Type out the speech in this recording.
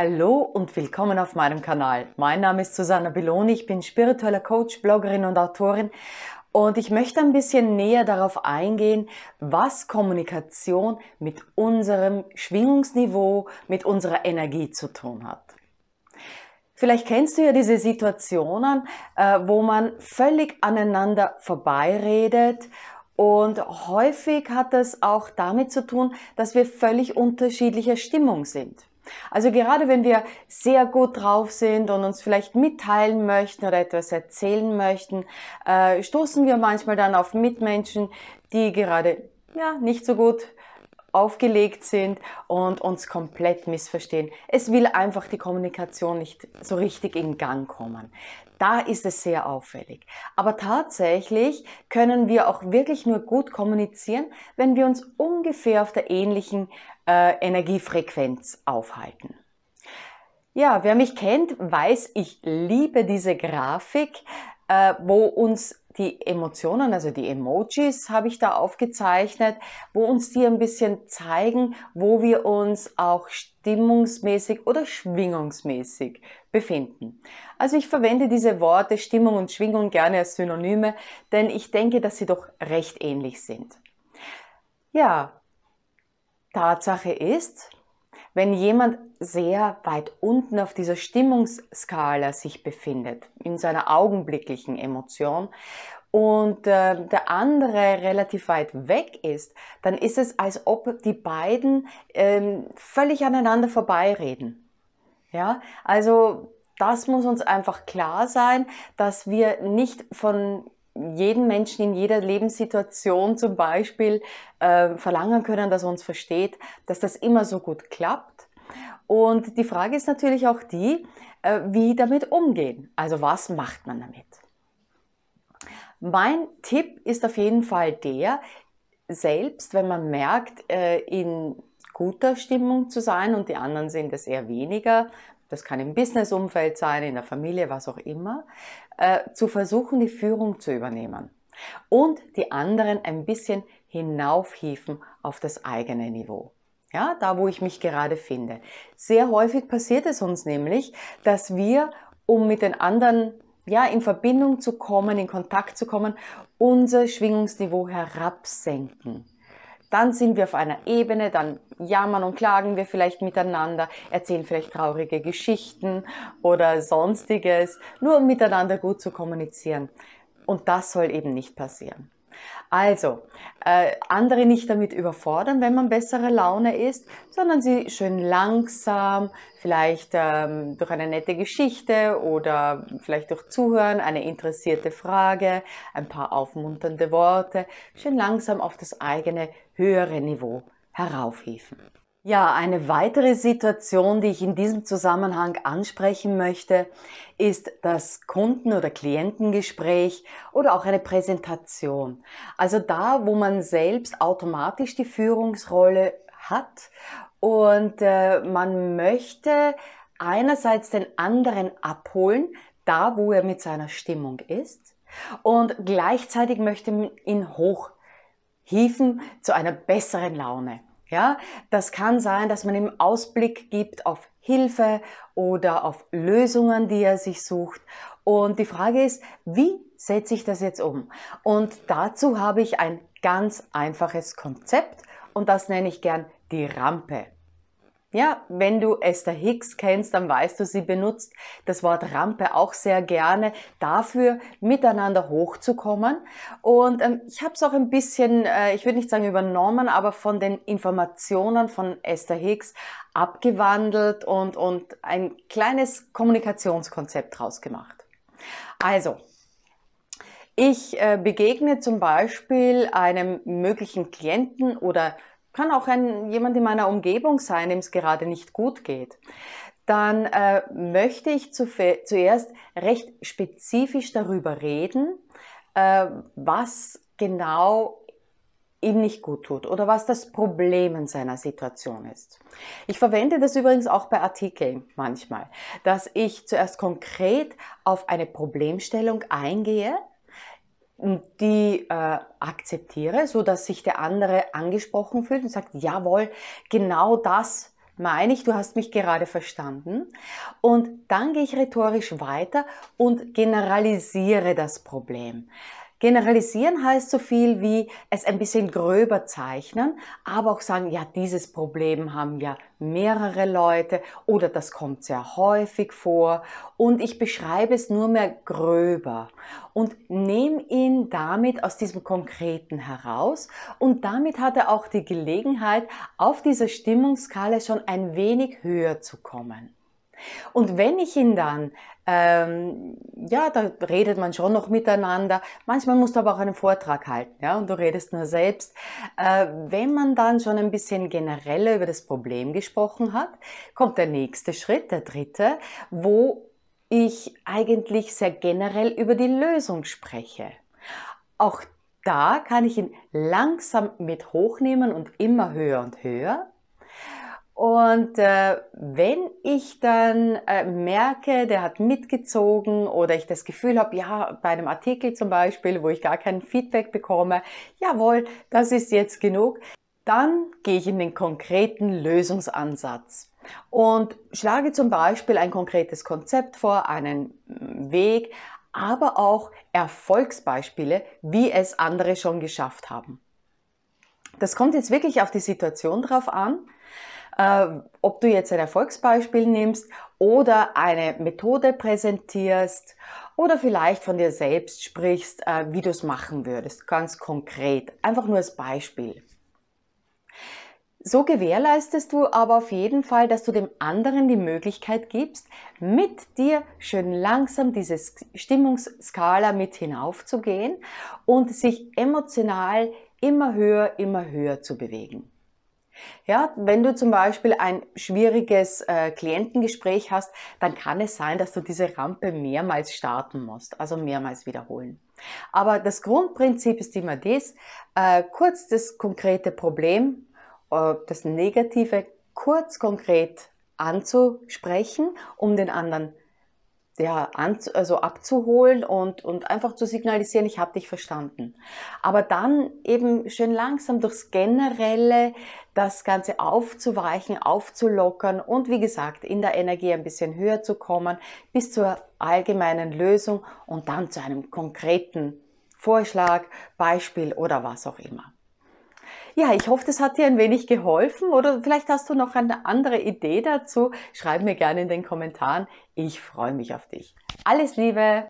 Hallo und willkommen auf meinem Kanal. Mein Name ist Susanna Biloni, ich bin spiritueller Coach, Bloggerin und Autorin und ich möchte ein bisschen näher darauf eingehen, was Kommunikation mit unserem Schwingungsniveau, mit unserer Energie zu tun hat. Vielleicht kennst du ja diese Situationen, äh, wo man völlig aneinander vorbeiredet und häufig hat das auch damit zu tun, dass wir völlig unterschiedlicher Stimmung sind. Also gerade wenn wir sehr gut drauf sind und uns vielleicht mitteilen möchten oder etwas erzählen möchten, äh, stoßen wir manchmal dann auf Mitmenschen, die gerade ja, nicht so gut aufgelegt sind und uns komplett missverstehen. Es will einfach die Kommunikation nicht so richtig in Gang kommen. Da ist es sehr auffällig. Aber tatsächlich können wir auch wirklich nur gut kommunizieren, wenn wir uns ungefähr auf der ähnlichen äh, Energiefrequenz aufhalten. Ja, wer mich kennt, weiß, ich liebe diese Grafik äh, wo uns die Emotionen, also die Emojis habe ich da aufgezeichnet, wo uns die ein bisschen zeigen, wo wir uns auch stimmungsmäßig oder schwingungsmäßig befinden. Also ich verwende diese Worte Stimmung und Schwingung gerne als Synonyme, denn ich denke, dass sie doch recht ähnlich sind. Ja, Tatsache ist, wenn jemand sehr weit unten auf dieser Stimmungsskala sich befindet, in seiner augenblicklichen Emotion, und äh, der andere relativ weit weg ist, dann ist es, als ob die beiden ähm, völlig aneinander vorbeireden. Ja, also das muss uns einfach klar sein, dass wir nicht von jeden Menschen in jeder Lebenssituation zum Beispiel äh, verlangen können, dass er uns versteht, dass das immer so gut klappt. Und die Frage ist natürlich auch die, äh, wie damit umgehen. Also was macht man damit? Mein Tipp ist auf jeden Fall der, selbst wenn man merkt, äh, in guter Stimmung zu sein und die anderen sind es eher weniger das kann im Businessumfeld sein, in der Familie, was auch immer, äh, zu versuchen, die Führung zu übernehmen und die anderen ein bisschen hinaufhieven auf das eigene Niveau. Ja, da wo ich mich gerade finde. Sehr häufig passiert es uns nämlich, dass wir, um mit den anderen ja, in Verbindung zu kommen, in Kontakt zu kommen, unser Schwingungsniveau herabsenken. Dann sind wir auf einer Ebene, dann jammern und klagen wir vielleicht miteinander, erzählen vielleicht traurige Geschichten oder sonstiges, nur um miteinander gut zu kommunizieren. Und das soll eben nicht passieren. Also, äh, andere nicht damit überfordern, wenn man bessere Laune ist, sondern sie schön langsam, vielleicht ähm, durch eine nette Geschichte oder vielleicht durch Zuhören, eine interessierte Frage, ein paar aufmunternde Worte, schön langsam auf das eigene höhere Niveau heraufhieven. Ja, eine weitere Situation, die ich in diesem Zusammenhang ansprechen möchte, ist das Kunden- oder Klientengespräch oder auch eine Präsentation. Also da, wo man selbst automatisch die Führungsrolle hat und äh, man möchte einerseits den anderen abholen, da wo er mit seiner Stimmung ist und gleichzeitig möchte man ihn hochhieven zu einer besseren Laune. Ja, das kann sein, dass man ihm Ausblick gibt auf Hilfe oder auf Lösungen, die er sich sucht. Und die Frage ist, wie setze ich das jetzt um? Und dazu habe ich ein ganz einfaches Konzept und das nenne ich gern die Rampe. Ja, wenn du Esther Hicks kennst, dann weißt du, sie benutzt das Wort Rampe auch sehr gerne dafür, miteinander hochzukommen. Und ähm, ich habe es auch ein bisschen, äh, ich würde nicht sagen übernommen, aber von den Informationen von Esther Hicks abgewandelt und, und ein kleines Kommunikationskonzept draus gemacht. Also, ich äh, begegne zum Beispiel einem möglichen Klienten oder kann auch ein, jemand in meiner Umgebung sein, dem es gerade nicht gut geht, dann äh, möchte ich zu, zuerst recht spezifisch darüber reden, äh, was genau ihm nicht gut tut oder was das Problem in seiner Situation ist. Ich verwende das übrigens auch bei Artikeln manchmal, dass ich zuerst konkret auf eine Problemstellung eingehe, die äh, akzeptiere, so dass sich der andere angesprochen fühlt und sagt, jawohl, genau das meine ich, du hast mich gerade verstanden. Und dann gehe ich rhetorisch weiter und generalisiere das Problem. Generalisieren heißt so viel wie es ein bisschen gröber zeichnen, aber auch sagen, ja, dieses Problem haben ja mehrere Leute oder das kommt sehr häufig vor und ich beschreibe es nur mehr gröber und nehme ihn damit aus diesem Konkreten heraus und damit hat er auch die Gelegenheit, auf dieser Stimmungskala schon ein wenig höher zu kommen. Und wenn ich ihn dann ähm, ja, da redet man schon noch miteinander. Manchmal musst du aber auch einen Vortrag halten, ja, und du redest nur selbst. Äh, wenn man dann schon ein bisschen genereller über das Problem gesprochen hat, kommt der nächste Schritt, der dritte, wo ich eigentlich sehr generell über die Lösung spreche. Auch da kann ich ihn langsam mit hochnehmen und immer höher und höher. Und äh, wenn ich dann äh, merke, der hat mitgezogen oder ich das Gefühl habe, ja, bei einem Artikel zum Beispiel, wo ich gar kein Feedback bekomme, jawohl, das ist jetzt genug, dann gehe ich in den konkreten Lösungsansatz und schlage zum Beispiel ein konkretes Konzept vor, einen mm, Weg, aber auch Erfolgsbeispiele, wie es andere schon geschafft haben. Das kommt jetzt wirklich auf die Situation drauf an. Äh, ob du jetzt ein Erfolgsbeispiel nimmst oder eine Methode präsentierst oder vielleicht von dir selbst sprichst, äh, wie du es machen würdest, ganz konkret, einfach nur als Beispiel. So gewährleistest du aber auf jeden Fall, dass du dem anderen die Möglichkeit gibst, mit dir schön langsam diese Stimmungsskala mit hinaufzugehen und sich emotional immer höher, immer höher zu bewegen. Ja, wenn du zum Beispiel ein schwieriges äh, Klientengespräch hast, dann kann es sein, dass du diese Rampe mehrmals starten musst, also mehrmals wiederholen. Aber das Grundprinzip ist immer dies, äh, kurz das konkrete Problem, äh, das Negative kurz konkret anzusprechen, um den anderen ja, an, also abzuholen und, und einfach zu signalisieren, ich habe dich verstanden. Aber dann eben schön langsam durchs Generelle das Ganze aufzuweichen, aufzulockern und wie gesagt, in der Energie ein bisschen höher zu kommen, bis zur allgemeinen Lösung und dann zu einem konkreten Vorschlag, Beispiel oder was auch immer. Ja, ich hoffe, das hat dir ein wenig geholfen oder vielleicht hast du noch eine andere Idee dazu. Schreib mir gerne in den Kommentaren. Ich freue mich auf dich. Alles Liebe!